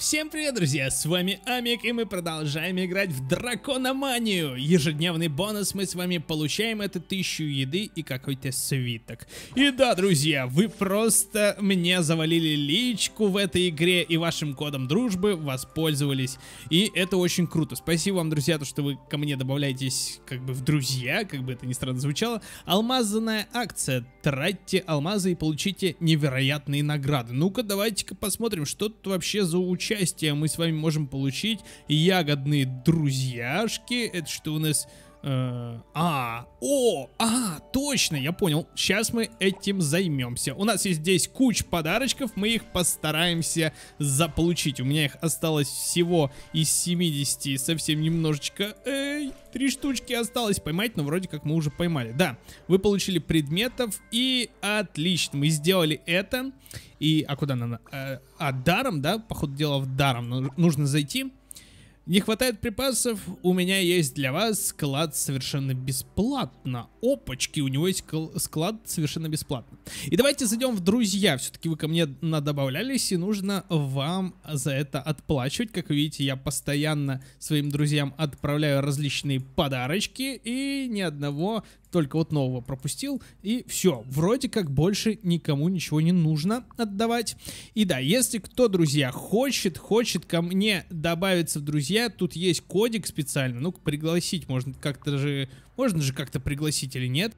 Всем привет, друзья, с вами Амик, и мы продолжаем играть в Дракономанию. Ежедневный бонус мы с вами получаем, это тысячу еды и какой-то свиток. И да, друзья, вы просто мне завалили личку в этой игре, и вашим кодом дружбы воспользовались. И это очень круто. Спасибо вам, друзья, то, что вы ко мне добавляетесь как бы в друзья, как бы это ни странно звучало. Алмазная акция. Тратьте алмазы и получите невероятные награды. Ну-ка, давайте-ка посмотрим, что тут вообще за учение счастья мы с вами можем получить ягодные друзьяшки. Это что у нас Э, а, о, а, точно, я понял. Сейчас мы этим займемся. У нас есть здесь куча подарочков, мы их постараемся заполучить. У меня их осталось всего из 70, совсем немножечко. Эй, три штучки осталось поймать, но вроде как мы уже поймали. Да, вы получили предметов и отлично, мы сделали это. И, а куда надо? А, э, а даром, да? Походу дела в даром нужно зайти. Не хватает припасов, у меня есть для вас склад совершенно бесплатно. Опачки, у него есть склад совершенно бесплатно. И давайте зайдем в друзья, все-таки вы ко мне надобавлялись и нужно вам за это отплачивать. Как видите, я постоянно своим друзьям отправляю различные подарочки и ни одного только вот нового пропустил, и все, вроде как больше никому ничего не нужно отдавать. И да, если кто, друзья, хочет, хочет ко мне добавиться в друзья, тут есть кодик специально, ну пригласить можно как-то же, можно же как-то пригласить или нет.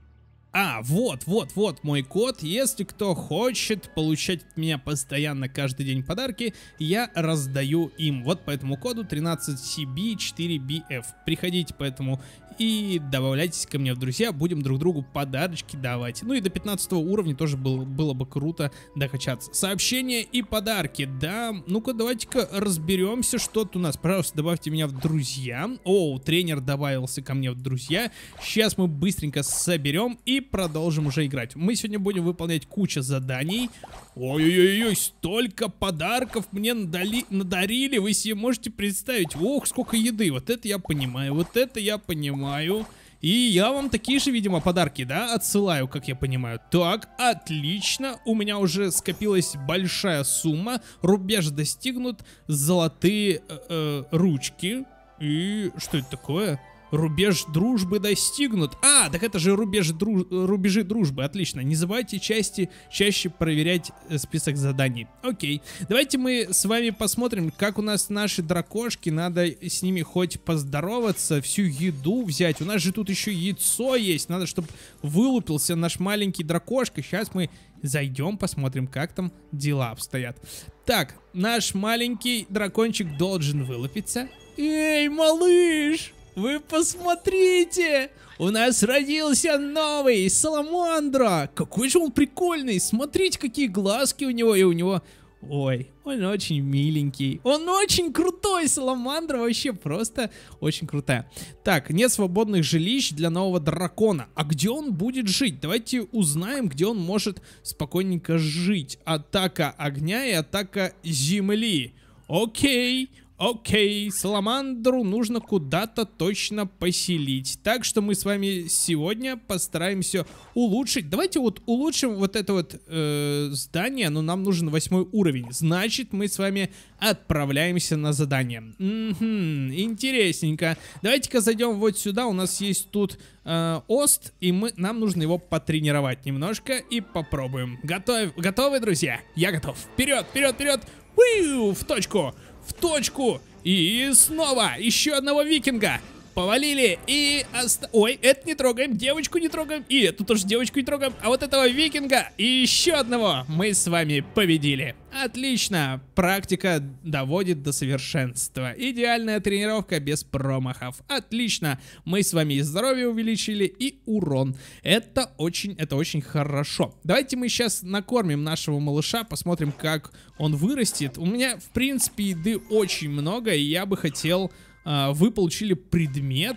А, вот, вот, вот мой код. Если кто хочет получать от меня постоянно каждый день подарки, я раздаю им. Вот по этому коду 13CB4BF. Приходите по этому и добавляйтесь ко мне в друзья, будем друг другу подарочки давать. Ну и до 15 уровня тоже было, было бы круто докачаться. Сообщения и подарки, да, ну-ка давайте-ка разберемся, что тут у нас. Пожалуйста, добавьте меня в друзья. О, тренер добавился ко мне в друзья. Сейчас мы быстренько соберем и продолжим уже играть. Мы сегодня будем выполнять кучу заданий. Ой-ой-ой, столько подарков мне надали, надарили, вы себе можете представить. Ох, сколько еды, вот это я понимаю, вот это я понимаю понимаю. И я вам такие же, видимо, подарки, да, отсылаю, как я понимаю. Так, отлично, у меня уже скопилась большая сумма, рубеж достигнут, золотые э, э, ручки. И что это такое? Рубеж дружбы достигнут. А, так это же рубеж друж... рубежи дружбы. Отлично. Не забывайте части чаще проверять э, список заданий. Окей. Давайте мы с вами посмотрим, как у нас наши дракошки. Надо с ними хоть поздороваться, всю еду взять. У нас же тут еще яйцо есть. Надо, чтобы вылупился наш маленький дракошка. Сейчас мы зайдем, посмотрим, как там дела обстоят. Так, наш маленький дракончик должен вылупиться. Эй, малыш! Вы посмотрите! У нас родился новый Саламандра! Какой же он прикольный! Смотрите, какие глазки у него, и у него... Ой, он очень миленький. Он очень крутой, Саламандра вообще просто очень крутая. Так, нет свободных жилищ для нового дракона. А где он будет жить? Давайте узнаем, где он может спокойненько жить. Атака огня и атака земли. Окей, Окей, Саламандру нужно куда-то точно поселить. Так что мы с вами сегодня постараемся улучшить. Давайте вот улучшим вот это вот э, здание, но нам нужен восьмой уровень. Значит, мы с вами отправляемся на задание. Угу, интересненько. Давайте-ка зайдем вот сюда. У нас есть тут э, ост, и мы, нам нужно его потренировать немножко и попробуем. Готов, готовы, друзья? Я готов. Вперед, вперед, вперед! Уиу, в точку! в точку. И снова еще одного викинга повалили. И... Оста... Ой, это не трогаем, девочку не трогаем, и эту тоже девочку не трогаем. А вот этого викинга и еще одного мы с вами победили. Отлично, практика доводит до совершенства. Идеальная тренировка без промахов. Отлично, мы с вами и здоровье увеличили, и урон. Это очень, это очень хорошо. Давайте мы сейчас накормим нашего малыша, посмотрим, как он вырастет. У меня, в принципе, еды очень много, и я бы хотел а, вы получили предмет.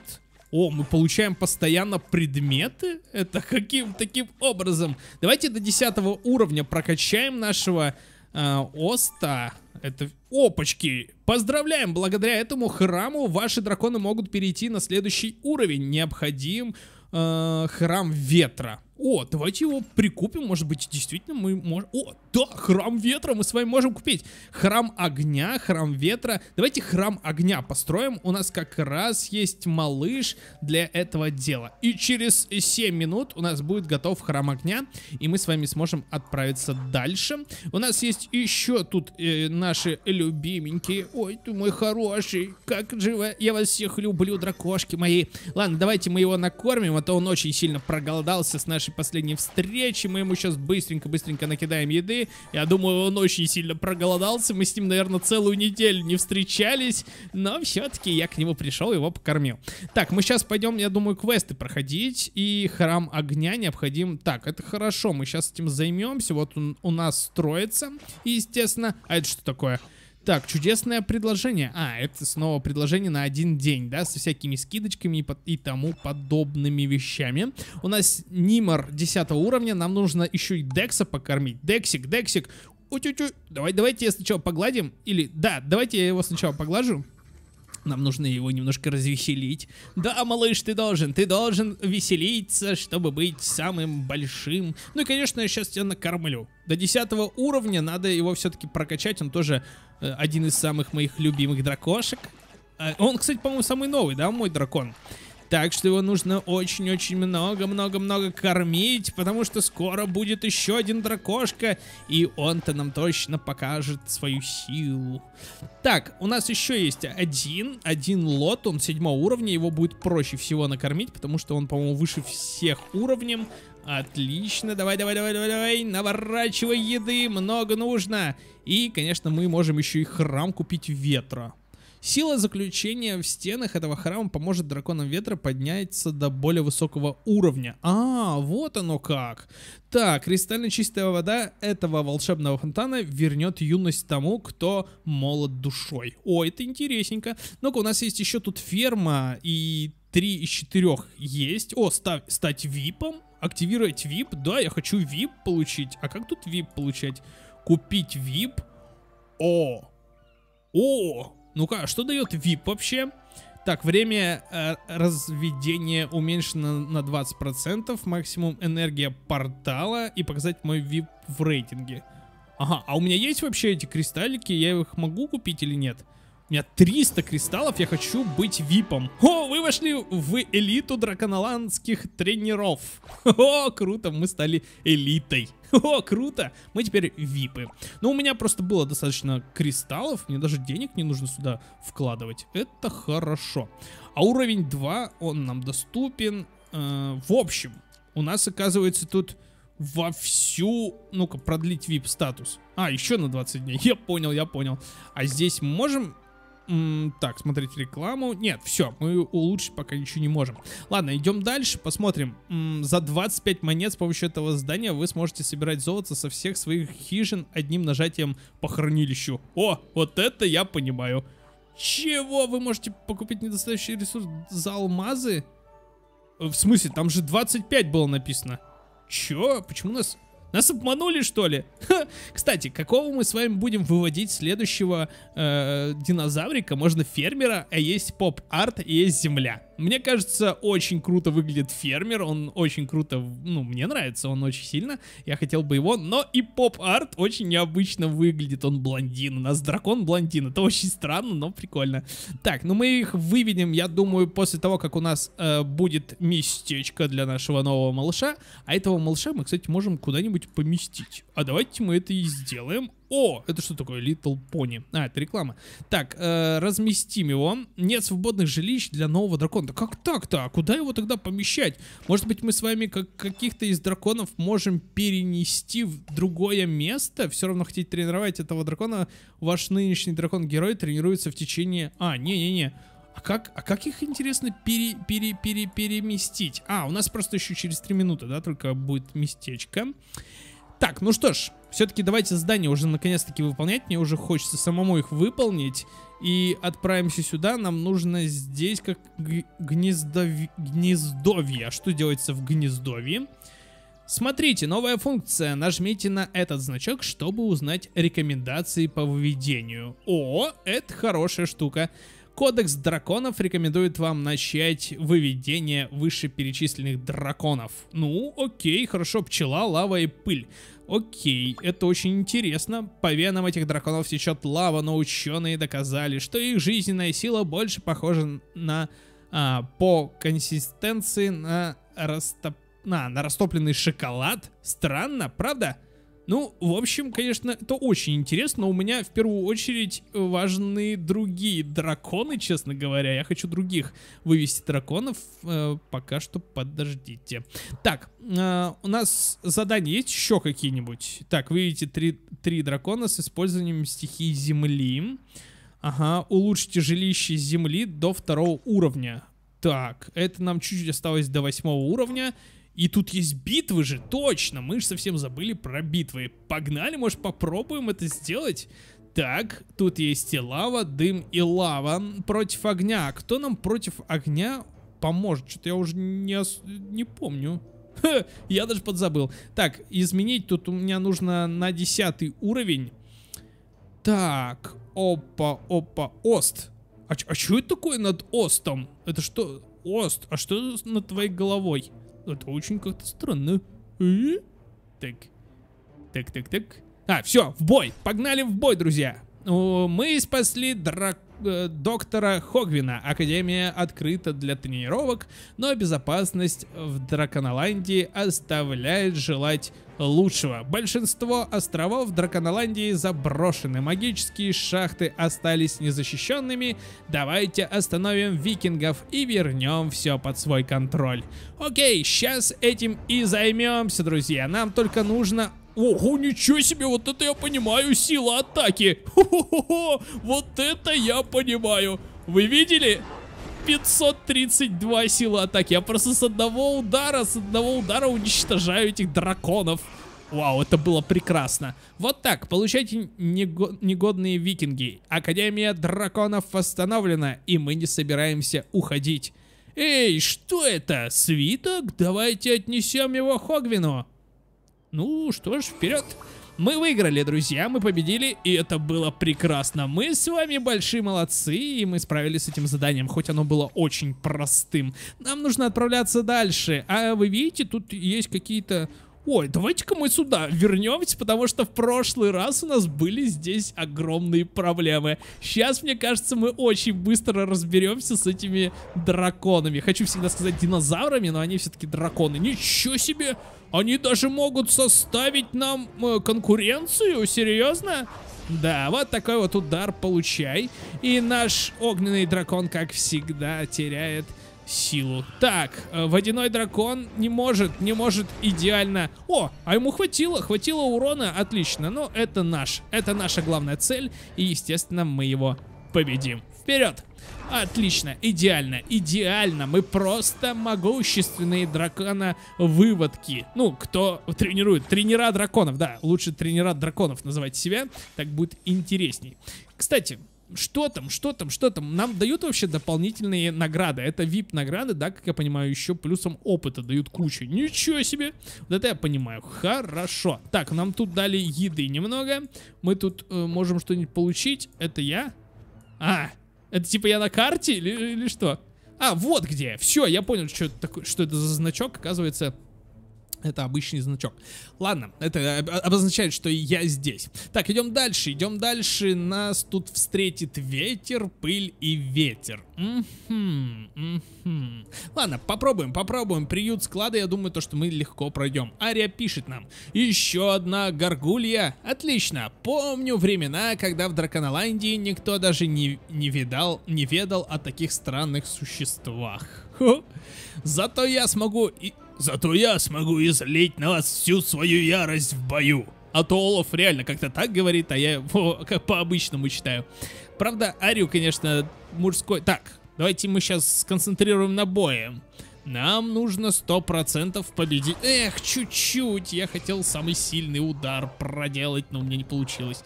О, мы получаем постоянно предметы? Это каким таким образом? Давайте до 10 уровня прокачаем нашего э, Оста. Это... Опачки! Поздравляем! Благодаря этому храму ваши драконы могут перейти на следующий уровень. Необходим э, храм ветра. О, давайте его прикупим, может быть, действительно мы можем... О, да, храм ветра мы с вами можем купить. Храм огня, храм ветра. Давайте храм огня построим. У нас как раз есть малыш для этого дела. И через 7 минут у нас будет готов храм огня, и мы с вами сможем отправиться дальше. У нас есть еще тут э, наши любименькие. Ой, ты мой хороший, как же вы... я вас всех люблю, дракошки мои. Ладно, давайте мы его накормим, а то он очень сильно проголодался с нашей нашей последней встречи. Мы ему сейчас быстренько-быстренько накидаем еды. Я думаю, он очень сильно проголодался. Мы с ним, наверное, целую неделю не встречались. Но все-таки я к нему пришел, его покормил. Так, мы сейчас пойдем, я думаю, квесты проходить. И храм огня необходим. Так, это хорошо, мы сейчас этим займемся. Вот он у нас строится, естественно. А это что такое? Так, чудесное предложение. А, это снова предложение на один день, да, со всякими скидочками и, по и тому подобными вещами. У нас Нимар 10 уровня, нам нужно еще и Декса покормить. Дексик, Дексик, утю-тю, давай, давайте я сначала погладим, или, да, давайте я его сначала поглажу. Нам нужно его немножко развеселить. Да, малыш, ты должен, ты должен веселиться, чтобы быть самым большим. Ну и, конечно, я сейчас тебя накормлю. До 10 уровня надо его все-таки прокачать, он тоже Э, один из самых моих любимых дракошек. Э, он, кстати, по-моему, самый новый, да, мой дракон? Так что его нужно очень-очень много-много-много кормить, потому что скоро будет еще один дракошка, и он-то нам точно покажет свою силу. Так, у нас еще есть один, один лот, он седьмого уровня, его будет проще всего накормить, потому что он, по-моему, выше всех уровнем, Отлично, давай, давай, давай, давай, давай, наворачивай еды, много нужно. И, конечно, мы можем еще и храм купить ветра. Сила заключения в стенах этого храма поможет драконам ветра подняться до более высокого уровня. А, вот оно как. Так, кристально чистая вода этого волшебного фонтана вернет юность тому, кто молод душой. О, это интересненько. Ну-ка, у нас есть еще тут ферма, и три из четырех есть. О, став, стать випом активировать VIP, да, я хочу VIP получить. А как тут VIP получать? Купить VIP? О! О! Ну-ка, а что дает VIP вообще? Так, время э, разведения уменьшено на 20%, максимум энергия портала и показать мой VIP в рейтинге. Ага, а у меня есть вообще эти кристаллики? Я их могу купить или нет? У меня 300 кристаллов, я хочу быть випом. О, вы вошли в элиту драконоландских тренеров. О, круто, мы стали элитой. О, круто, мы теперь випы. Ну, у меня просто было достаточно кристаллов, мне даже денег не нужно сюда вкладывать. Это хорошо. А уровень 2, он нам доступен. Э, в общем, у нас оказывается тут вовсю... Ну-ка, продлить вип статус А, еще на 20 дней. Я понял, я понял. А здесь можем М -м так, смотреть рекламу. Нет, все, мы улучшить пока ничего не можем. Ладно, идем дальше, посмотрим. М за 25 монет с помощью этого здания вы сможете собирать золото со всех своих хижин одним нажатием по хранилищу. О, вот это я понимаю. Чего? Вы можете покупать недостающий ресурс за алмазы? Э, в смысле, там же 25 было написано. Чё? Почему у нас нас обманули, что ли? Ха. Кстати, какого мы с вами будем выводить следующего э, динозаврика? Можно фермера, а есть поп-арт, есть земля. Мне кажется, очень круто выглядит фермер, он очень круто, ну, мне нравится он очень сильно, я хотел бы его, но и поп-арт очень необычно выглядит, он блондин, у нас дракон блондин, это очень странно, но прикольно. Так, ну мы их выведем, я думаю, после того, как у нас э, будет местечко для нашего нового малыша, а этого малыша мы, кстати, можем куда-нибудь поместить. А давайте мы это и сделаем, о, это что такое? Little Pony. А, это реклама. Так, э, разместим его. Нет свободных жилищ для нового дракона. Да как так-то? А куда его тогда помещать? Может быть, мы с вами как каких-то из драконов можем перенести в другое место? Все равно хотите тренировать этого дракона. Ваш нынешний дракон-герой тренируется в течение... А, не-не-не. А как, а как их, интересно, пере, пере, пере, переместить? А, у нас просто еще через 3 минуты, да, только будет местечко. Так, ну что ж, все-таки давайте задания уже наконец-таки выполнять. Мне уже хочется самому их выполнить. И отправимся сюда. Нам нужно здесь как гнездови... гнездовье. А что делается в гнездовье? Смотрите, новая функция. Нажмите на этот значок, чтобы узнать рекомендации по выведению. О, это хорошая штука. Кодекс драконов рекомендует вам начать выведение вышеперечисленных драконов. Ну, окей, хорошо, пчела, лава и пыль. Окей, это очень интересно. По венам этих драконов течет лава, но ученые доказали, что их жизненная сила больше похожа на... А, по консистенции на, растоп... на, на растопленный шоколад. Странно, правда? Ну, в общем, конечно, это очень интересно, у меня в первую очередь э, важны другие драконы, честно говоря. Я хочу других вывести драконов. Э, пока что подождите. Так, э, у нас задания есть еще какие-нибудь? Так, вы видите три, три дракона с использованием стихии земли. Ага, улучшите жилище земли до второго уровня. Так, это нам чуть-чуть осталось до восьмого уровня. И тут есть битвы же, точно, мы же совсем забыли про битвы. Погнали, может попробуем это сделать? Так, тут есть и лава, дым и лава против огня. А Кто нам против огня поможет? Что-то я уже не, ос... не помню. Ха, я даже подзабыл. Так, изменить тут у меня нужно на 10 уровень. Так, опа, опа, ост. А, а что это такое над остом? Это что? Ост, а что над твоей головой? Это очень как-то странно. И? Так. Так, так, так. А, все, в бой. Погнали в бой, друзья. Мы спасли драк... Э, доктора Хогвина. Академия открыта для тренировок, но безопасность в Драконоландии оставляет желать лучшего. Большинство островов Драконоландии заброшены, магические шахты остались незащищенными. Давайте остановим викингов и вернем все под свой контроль. Окей, сейчас этим и займемся, друзья. Нам только нужно Ого, ничего себе, вот это я понимаю, сила атаки. Хо-хо-хо, вот это я понимаю. Вы видели? 532 силы атаки. Я просто с одного удара, с одного удара уничтожаю этих драконов. Вау, это было прекрасно. Вот так, получайте негодные викинги. Академия драконов восстановлена, и мы не собираемся уходить. Эй, что это? Свиток? Давайте отнесем его Хогвину. Ну что ж, вперед. Вперед. Мы выиграли, друзья, мы победили, и это было прекрасно. Мы с вами большие молодцы, и мы справились с этим заданием, хоть оно было очень простым. Нам нужно отправляться дальше. А вы видите, тут есть какие-то Ой, давайте-ка мы сюда вернемся, потому что в прошлый раз у нас были здесь огромные проблемы. Сейчас, мне кажется, мы очень быстро разберемся с этими драконами. Хочу всегда сказать динозаврами, но они все-таки драконы. Ничего себе! Они даже могут составить нам э, конкуренцию? Серьезно? Да, вот такой вот удар получай. И наш огненный дракон, как всегда, теряет силу. Так, э, водяной дракон не может, не может идеально... О, а ему хватило, хватило урона, отлично. Но это наш, это наша главная цель, и, естественно, мы его победим. Вперед! Отлично, идеально, идеально. Мы просто могущественные дракона выводки. Ну, кто тренирует? Тренера драконов, да. Лучше тренера драконов называть себя. Так будет интересней. Кстати, что там, что там, что там. Нам дают вообще дополнительные награды. Это VIP награды, да, как я понимаю, еще плюсом опыта дают кучу. Ничего себе! Вот это я понимаю. Хорошо. Так, нам тут дали еды немного. Мы тут э, можем что-нибудь получить. Это я? А, это типа я на карте или, или что? А, вот где. Все, я понял, что это, такое, что это за значок. Оказывается, это обычный значок. Ладно, это обозначает, что я здесь. Так, идем дальше, идем дальше. Нас тут встретит ветер, пыль и ветер. Ладно, попробуем, попробуем. Приют склада, я думаю, то, что мы легко пройдем. Ария пишет нам. Еще одна горгулья. Отлично. Помню времена, когда в Драконоландии никто даже не, не видал, не ведал о таких странных существах. Зато я смогу и Зато я смогу излить на вас всю свою ярость в бою. А то Олаф реально как-то так говорит, а я его как по-обычному читаю. Правда, Арию, конечно, мужской... Так, давайте мы сейчас сконцентрируем на бое. Нам нужно 100% победить. Эх, чуть-чуть. Я хотел самый сильный удар проделать, но у меня не получилось.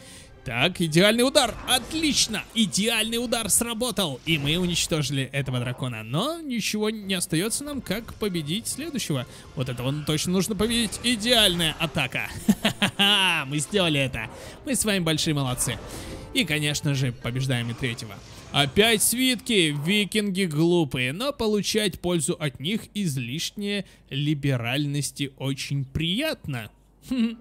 Так, идеальный удар. Отлично! Идеальный удар сработал. И мы уничтожили этого дракона. Но ничего не остается нам, как победить следующего. Вот этого точно нужно победить. Идеальная атака. Мы сделали это. Мы с вами большие молодцы. И, конечно же, побеждаем и третьего. Опять свитки, викинги глупые, но получать пользу от них излишняя либеральности очень приятно. Хм.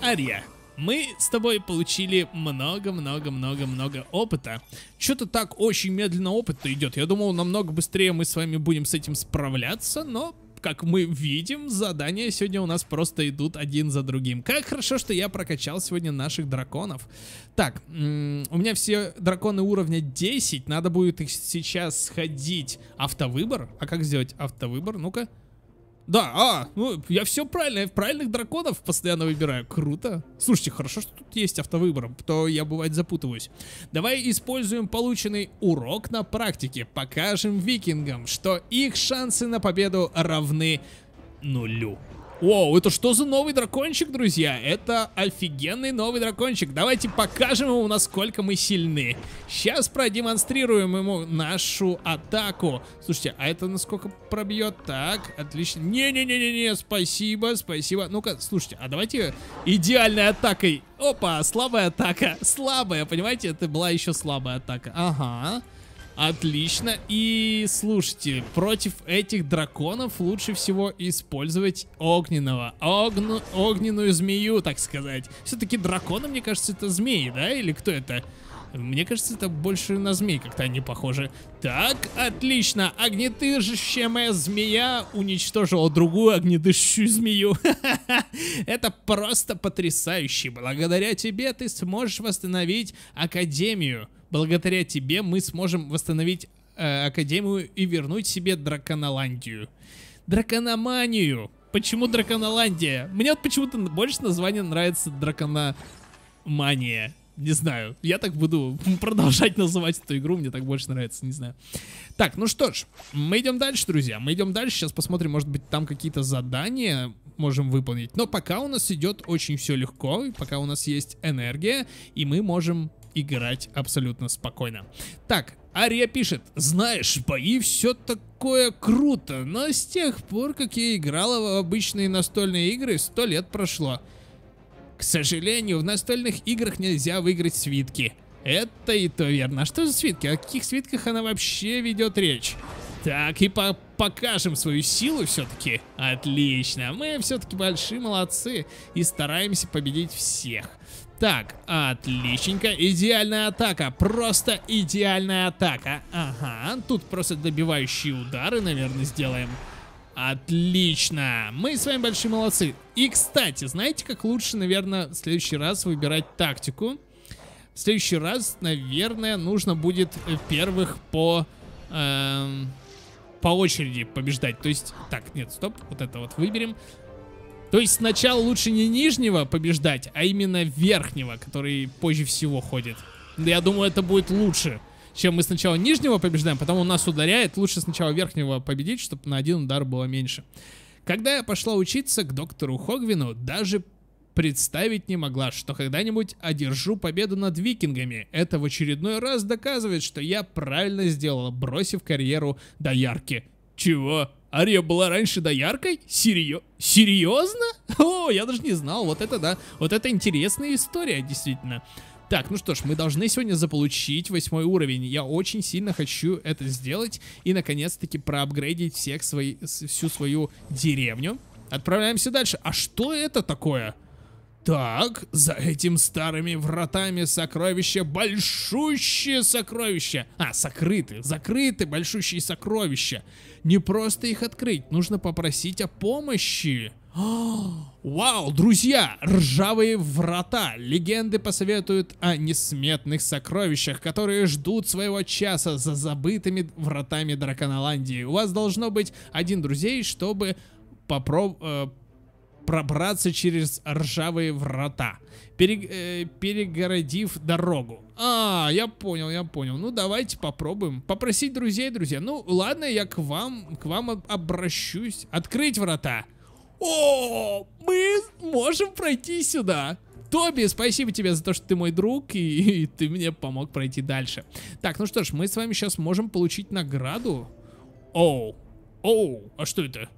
Ария мы с тобой получили много-много-много-много опыта. Что-то так очень медленно опыт-то идет. Я думал, намного быстрее мы с вами будем с этим справляться, но как мы видим, задания сегодня у нас просто идут один за другим. Как хорошо, что я прокачал сегодня наших драконов. Так, у меня все драконы уровня 10, надо будет их сейчас сходить. Автовыбор? А как сделать автовыбор? Ну-ка. Да, а, ну, я все правильно, я правильных драконов постоянно выбираю. Круто. Слушайте, хорошо, что тут есть автовыбор, а то я, бывает, запутываюсь. Давай используем полученный урок на практике. Покажем викингам, что их шансы на победу равны нулю. Воу, это что за новый дракончик, друзья? Это офигенный новый дракончик. Давайте покажем ему, насколько мы сильны. Сейчас продемонстрируем ему нашу атаку. Слушайте, а это насколько пробьет? Так, отлично. Не-не-не-не-не, спасибо, спасибо. Ну-ка, слушайте, а давайте идеальной атакой. Опа, слабая атака. Слабая, понимаете? Это была еще слабая атака. Ага. Отлично. И слушайте, против этих драконов лучше всего использовать огненного. Огну, огненную змею, так сказать. Все-таки драконы, мне кажется, это змеи, да? Или кто это? Мне кажется, это больше на змей как-то они похожи. Так, отлично. Огнедышащая моя змея уничтожила другую огнедышащую змею. Это просто потрясающе. Благодаря тебе ты сможешь восстановить Академию. Благодаря тебе мы сможем восстановить э, Академию и вернуть себе Драконоландию. Дракономанию! Почему Драконоландия? Мне вот почему-то больше название нравится Дракономания. Не знаю. Я так буду продолжать называть эту игру. Мне так больше нравится, не знаю. Так, ну что ж, мы идем дальше, друзья. Мы идем дальше. Сейчас посмотрим, может быть, там какие-то задания можем выполнить. Но пока у нас идет очень все легко. Пока у нас есть энергия. И мы можем играть абсолютно спокойно. Так, Ария пишет, знаешь, бои все такое круто, но с тех пор, как я играла в обычные настольные игры, сто лет прошло. К сожалению, в настольных играх нельзя выиграть свитки. Это и то верно. А что за свитки? О каких свитках она вообще ведет речь? Так, и по покажем свою силу все-таки. Отлично, мы все-таки большие молодцы и стараемся победить всех. Так, отличненько, идеальная атака, просто идеальная атака. Ага, тут просто добивающие удары, наверное, сделаем. Отлично, мы с вами большие молодцы. И, кстати, знаете, как лучше, наверное, в следующий раз выбирать тактику? В следующий раз, наверное, нужно будет э, первых по... Эм, по очереди побеждать. То есть... Так, нет, стоп, вот это вот выберем. То есть сначала лучше не нижнего побеждать, а именно верхнего, который позже всего ходит. Я думаю, это будет лучше, чем мы сначала нижнего побеждаем, потом он нас ударяет. Лучше сначала верхнего победить, чтобы на один удар было меньше. Когда я пошла учиться к доктору Хогвину, даже представить не могла, что когда-нибудь одержу победу над викингами. Это в очередной раз доказывает, что я правильно сделала, бросив карьеру до ярки. Чего? Ария была раньше дояркой? Серьё... Серьезно? О, я даже не знал. Вот это да. Вот это интересная история, действительно. Так, ну что ж, мы должны сегодня заполучить восьмой уровень. Я очень сильно хочу это сделать и, наконец-таки, проапгрейдить всех свои, всю свою деревню. Отправляемся дальше. А что это такое? Так, за этим старыми вратами сокровища, большущие сокровища. А, сокрыты, закрыты большущие сокровища. Не просто их открыть, нужно попросить о помощи. О, а, вау, друзья, ржавые врата. Легенды посоветуют о несметных сокровищах, которые ждут своего часа за забытыми вратами Драконоландии. У вас должно быть один друзей, чтобы попробовать э, пробраться через ржавые врата, пере, э, перегородив дорогу. А, я понял, я понял. Ну, давайте попробуем. Попросить друзей, друзья. Ну, ладно, я к вам, к вам обращусь. Открыть врата. О, мы можем пройти сюда. Тоби, спасибо тебе за то, что ты мой друг, и, и ты мне помог пройти дальше. Так, ну что ж, мы с вами сейчас можем получить награду. Оу, оу, а что это?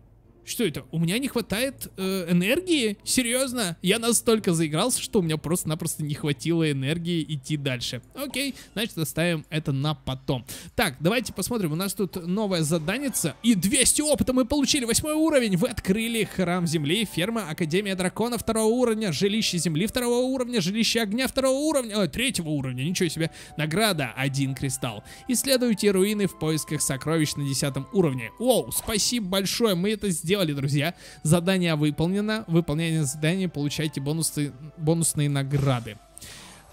Что это? У меня не хватает э, энергии? Серьезно? Я настолько заигрался, что у меня просто-напросто не хватило энергии идти дальше. Окей, значит, оставим это на потом. Так, давайте посмотрим. У нас тут новая заданица. И 200 опыта мы получили. Восьмой уровень. Вы открыли храм земли, ферма, академия дракона второго уровня, жилище земли второго уровня, жилище огня второго уровня, о, третьего уровня. Ничего себе. Награда. Один кристалл. Исследуйте руины в поисках сокровищ на десятом уровне. Оу, спасибо большое. Мы это сделали сделали, друзья. Задание выполнено. Выполнение задания, получайте бонусы, бонусные награды.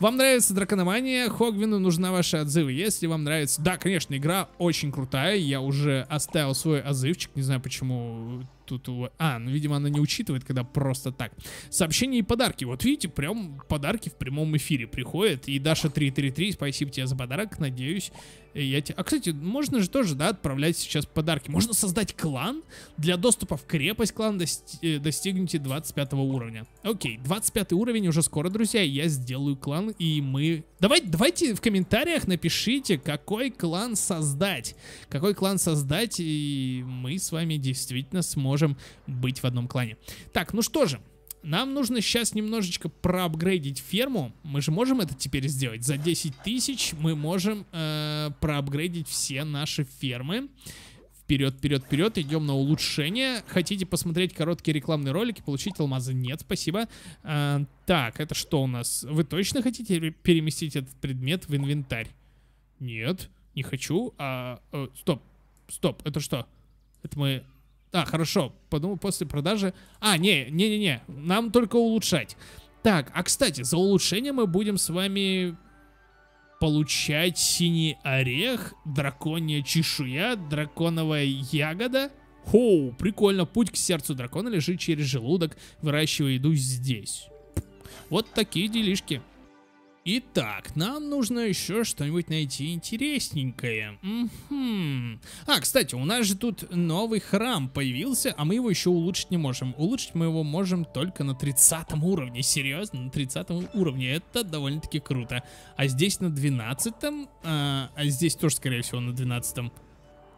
Вам нравится дракономания? Хогвину нужна ваши отзывы. Если вам нравится... Да, конечно, игра очень крутая. Я уже оставил свой отзывчик. Не знаю, почему тут... А, ну, видимо, она не учитывает, когда просто так. Сообщения и подарки. Вот видите, прям подарки в прямом эфире приходят. И Даша333, спасибо тебе за подарок. Надеюсь, я те... А, кстати, можно же тоже, да, отправлять сейчас подарки. Можно создать клан. Для доступа в крепость клан дости... Э, достигните 25 уровня. Окей, 25 уровень уже скоро, друзья. Я сделаю клан, и мы... Давайте, давайте в комментариях напишите, какой клан создать. Какой клан создать, и мы с вами действительно сможем быть в одном клане. Так, ну что же, нам нужно сейчас немножечко проапгрейдить ферму. Мы же можем это теперь сделать. За 10 тысяч мы можем э, проапгрейдить все наши фермы. Вперед, вперед, вперед. Идем на улучшение. Хотите посмотреть короткие рекламные ролики, получить алмазы? Нет, спасибо. Э, так, это что у нас? Вы точно хотите переместить этот предмет в инвентарь? Нет, не хочу. А, э, стоп, стоп, это что? Это мы а, хорошо, подумал после продажи. А, не, не-не-не, нам только улучшать. Так, а кстати, за улучшение мы будем с вами получать синий орех, драконья чешуя, драконовая ягода. Хоу, прикольно, путь к сердцу дракона лежит через желудок, выращивая еду здесь. Вот такие делишки. Итак, нам нужно еще что-нибудь найти интересненькое. Угу. А, кстати, у нас же тут новый храм появился, а мы его еще улучшить не можем. Улучшить мы его можем только на 30 уровне. Серьезно, на 30 уровне. Это довольно-таки круто. А здесь на 12, а, а здесь тоже, скорее всего, на 12.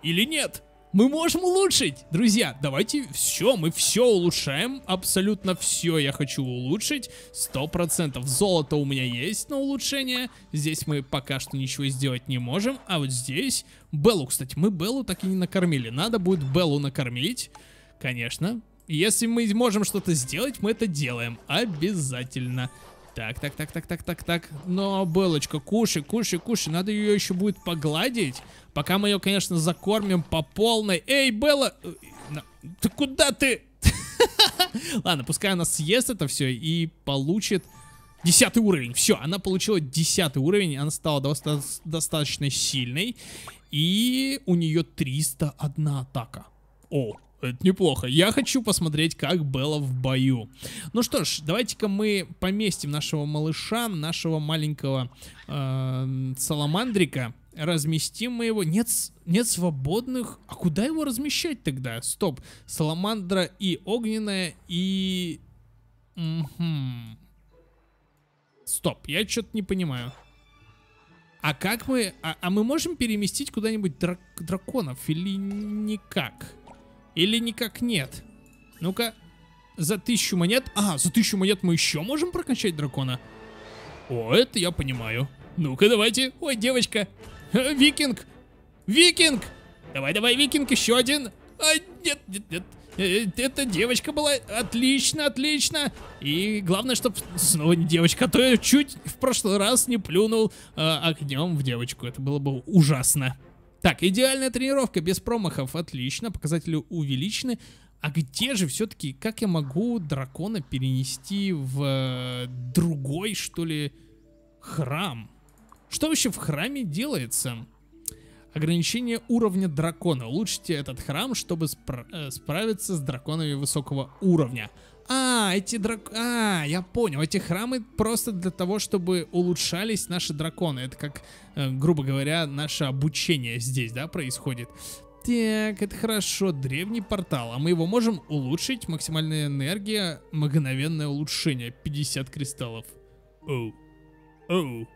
Или нет? мы можем улучшить. Друзья, давайте все, мы все улучшаем, абсолютно все я хочу улучшить, сто процентов. Золото у меня есть на улучшение, здесь мы пока что ничего сделать не можем, а вот здесь... Беллу, кстати, мы Беллу так и не накормили, надо будет Беллу накормить, конечно. Если мы можем что-то сделать, мы это делаем, обязательно. Обязательно. Так, так, так, так, так, так, так. Но, Белочка, кушай, кушай, кушай. Надо ее еще будет погладить. Пока мы ее, конечно, закормим по полной. Эй, Белла! Э, ты куда ты? Ладно, пускай она съест это все и получит десятый уровень. Все, она получила десятый уровень. Она стала доста достаточно сильной. И у нее 301 атака. О, это неплохо. Я хочу посмотреть, как Белла в бою. Ну что ж, давайте-ка мы поместим нашего малыша, нашего маленького э, саламандрика. Разместим мы его. Нет, нет свободных. А куда его размещать тогда? Стоп. Саламандра и огненная, и... Стоп, я что-то не понимаю. А как мы... А, а мы можем переместить куда-нибудь драк драконов или никак? Или никак нет? Ну-ка, за тысячу монет... А, за тысячу монет мы еще можем прокачать дракона? О, это я понимаю. Ну-ка, давайте. Ой, девочка. Э, викинг. Викинг! Давай-давай, викинг, еще один. А, нет, нет, нет. Э, э, это девочка была отлично, отлично. И главное, чтобы снова не девочка, а то я чуть в прошлый раз не плюнул э, огнем в девочку. Это было бы ужасно. Так, идеальная тренировка, без промахов, отлично, показатели увеличены. А где же все-таки, как я могу дракона перенести в э, другой, что ли, храм? Что вообще в храме делается? Ограничение уровня дракона. Улучшите этот храм, чтобы спра э, справиться с драконами высокого уровня. А, эти драк... А, я понял. Эти храмы просто для того, чтобы улучшались наши драконы. Это как, э, грубо говоря, наше обучение здесь, да, происходит. Так, это хорошо. Древний портал. А мы его можем улучшить. Максимальная энергия, мгновенное улучшение. 50 кристаллов. Оу. Оу.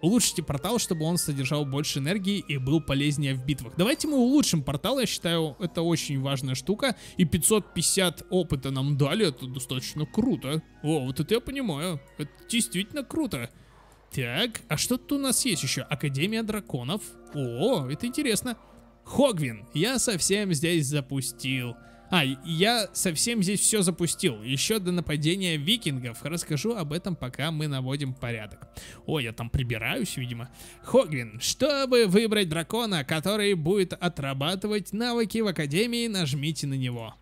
Улучшите портал, чтобы он содержал больше энергии и был полезнее в битвах. Давайте мы улучшим портал, я считаю, это очень важная штука. И 550 опыта нам дали, это достаточно круто. О, вот это я понимаю, это действительно круто. Так, а что тут у нас есть еще? Академия драконов. О, это интересно. Хогвин, я совсем здесь запустил. А, я совсем здесь все запустил. Еще до нападения викингов. Расскажу об этом, пока мы наводим порядок. О, я там прибираюсь, видимо. Хогвин, чтобы выбрать дракона, который будет отрабатывать навыки в Академии, нажмите на него.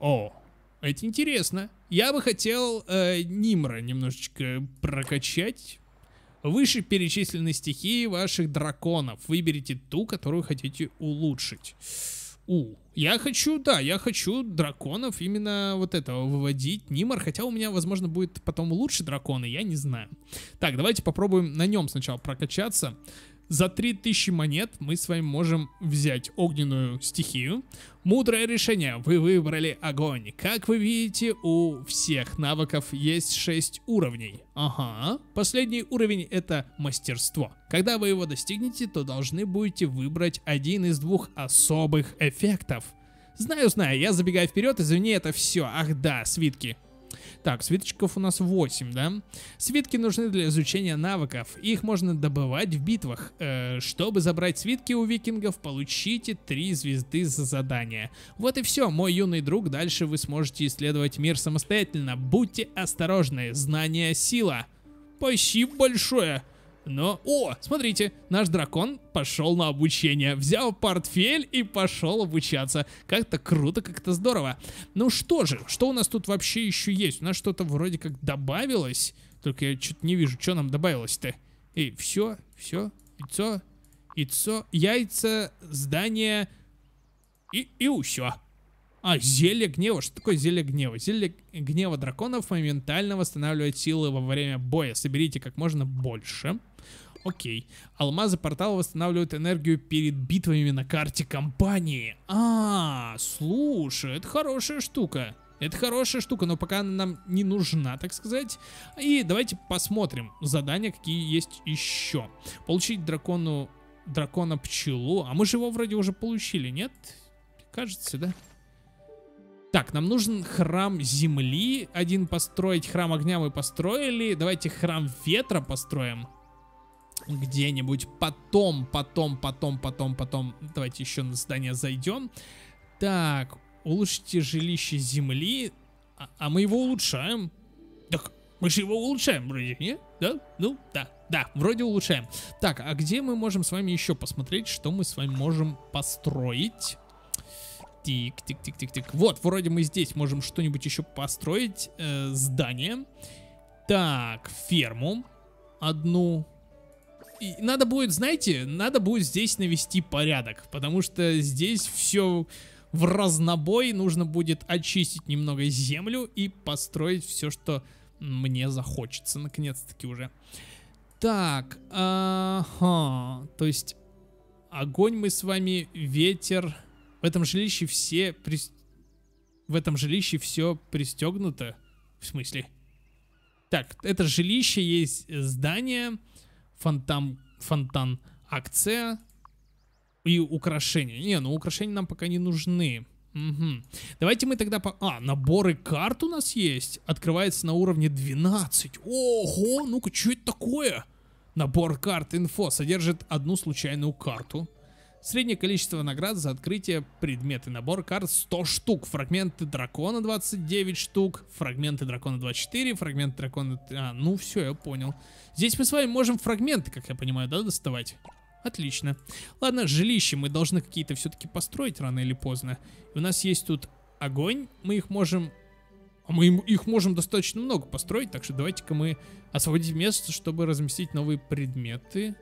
О, это интересно. Я бы хотел э, Нимра немножечко прокачать. Выше перечислены стихии ваших драконов. Выберите ту, которую хотите улучшить. У. Я хочу, да, я хочу драконов именно вот этого выводить. Нимар, хотя у меня, возможно, будет потом лучше драконы, я не знаю. Так, давайте попробуем на нем сначала прокачаться. За 3000 монет мы с вами можем взять огненную стихию. Мудрое решение, вы выбрали огонь. Как вы видите, у всех навыков есть 6 уровней. Ага. Последний уровень это мастерство. Когда вы его достигнете, то должны будете выбрать один из двух особых эффектов. Знаю, знаю, я забегаю вперед, извини, это все. Ах да, свитки. Так, свиточков у нас 8, да? Свитки нужны для изучения навыков. Их можно добывать в битвах. Э, чтобы забрать свитки у викингов, получите 3 звезды за задание. Вот и все, мой юный друг. Дальше вы сможете исследовать мир самостоятельно. Будьте осторожны, знание — сила. Спасибо большое! Но, о, смотрите, наш дракон пошел на обучение, взял портфель и пошел обучаться. Как-то круто, как-то здорово. Ну что же, что у нас тут вообще еще есть? У нас что-то вроде как добавилось, только я что-то не вижу, что нам добавилось-то. Эй, все, все, яйцо, яйцо, яйца, здание и, и все. А, зелье гнева. Что такое зелье гнева? Зелье гнева драконов моментально восстанавливает силы во время боя. Соберите как можно больше. Окей. Алмазы портала восстанавливают энергию перед битвами на карте компании. А, слушай, это хорошая штука. Это хорошая штука, но пока она нам не нужна, так сказать. И давайте посмотрим задания, какие есть еще. Получить дракону... Дракона-пчелу. А мы же его вроде уже получили, нет? Кажется, да? Так, нам нужен храм земли. Один построить, храм огня мы построили. Давайте храм ветра построим. Где-нибудь потом, потом, потом, потом, потом. Давайте еще на здание зайдем. Так, улучшите жилище земли. А, а мы его улучшаем. Так, мы же его улучшаем вроде, не? Да? Ну, да. Да, вроде улучшаем. Так, а где мы можем с вами еще посмотреть, что мы с вами можем построить? Тик, тик, тик, тик, тик. Вот, вроде мы здесь можем что-нибудь еще построить. Э, здание. Так, ферму. Одну. И надо будет, знаете, надо будет здесь навести порядок. Потому что здесь все в разнобой. Нужно будет очистить немного землю и построить все, что мне захочется. Наконец-таки уже. Так, ага. То есть огонь мы с вами, ветер... В этом жилище все при... В этом жилище все пристегнуто. В смысле? Так, это жилище есть здание, фонтан, фонтан, акция и украшения. Не, ну украшения нам пока не нужны. Угу. Давайте мы тогда... По... А, наборы карт у нас есть. Открывается на уровне 12. Ого, ну-ка, что это такое? Набор карт инфо содержит одну случайную карту. Среднее количество наград за открытие предметы набор карт 100 штук. Фрагменты дракона 29 штук, фрагменты дракона 24, фрагменты дракона... А, ну все, я понял. Здесь мы с вами можем фрагменты, как я понимаю, да, доставать? Отлично. Ладно, жилище мы должны какие-то все-таки построить рано или поздно. И у нас есть тут огонь, мы их можем... А мы их можем достаточно много построить, так что давайте-ка мы освободим место, чтобы разместить новые предметы.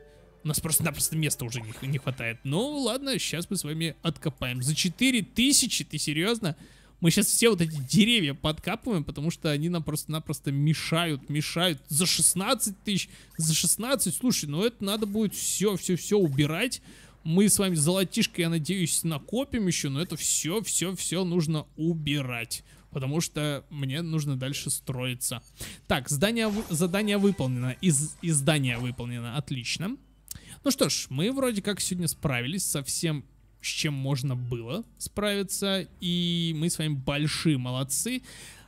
У нас просто-напросто места уже не, не хватает. Ну, ладно, сейчас мы с вами откопаем. За 4000? Ты серьезно? Мы сейчас все вот эти деревья подкапываем, потому что они нам просто-напросто мешают, мешают. За 16 тысяч, за 16, слушай, ну это надо будет все-все-все убирать. Мы с вами золотишко, я надеюсь, накопим еще, но это все-все-все нужно убирать. Потому что мне нужно дальше строиться. Так, здание, задание выполнено. Из, издание выполнено. Отлично. Ну что ж, мы вроде как сегодня справились со всем, с чем можно было справиться. И мы с вами большие молодцы.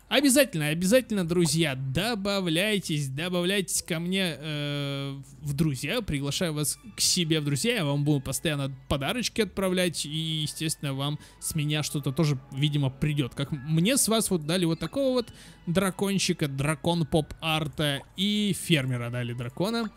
Обязательно, обязательно, друзья, добавляйтесь, добавляйтесь ко мне э, в друзья, приглашаю вас к себе в друзья, я вам буду постоянно подарочки отправлять, и, естественно, вам с меня что-то тоже, видимо, придет. Как мне с вас вот дали вот такого вот дракончика, дракон поп-арта, и фермера дали дракона,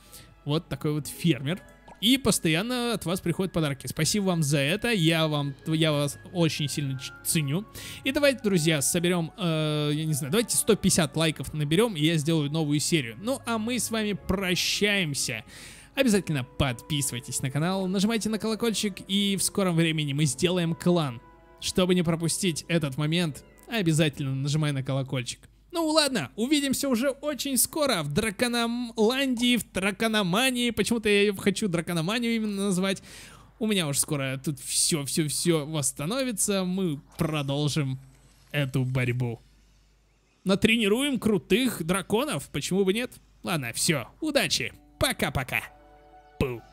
вот такой вот фермер, и постоянно от вас приходят подарки. Спасибо вам за это. Я, вам, я вас очень сильно ценю. И давайте, друзья, соберем, э, я не знаю, давайте 150 лайков наберем, и я сделаю новую серию. Ну, а мы с вами прощаемся. Обязательно подписывайтесь на канал, нажимайте на колокольчик, и в скором времени мы сделаем клан. Чтобы не пропустить этот момент, обязательно нажимай на колокольчик. Ну ладно, увидимся уже очень скоро в Дракономландии, в Дракономании. Почему-то я хочу Дракономанию именно назвать. У меня уже скоро тут все-все-все восстановится. Мы продолжим эту борьбу. Натренируем крутых драконов, почему бы нет? Ладно, все, удачи, пока-пока. Пу.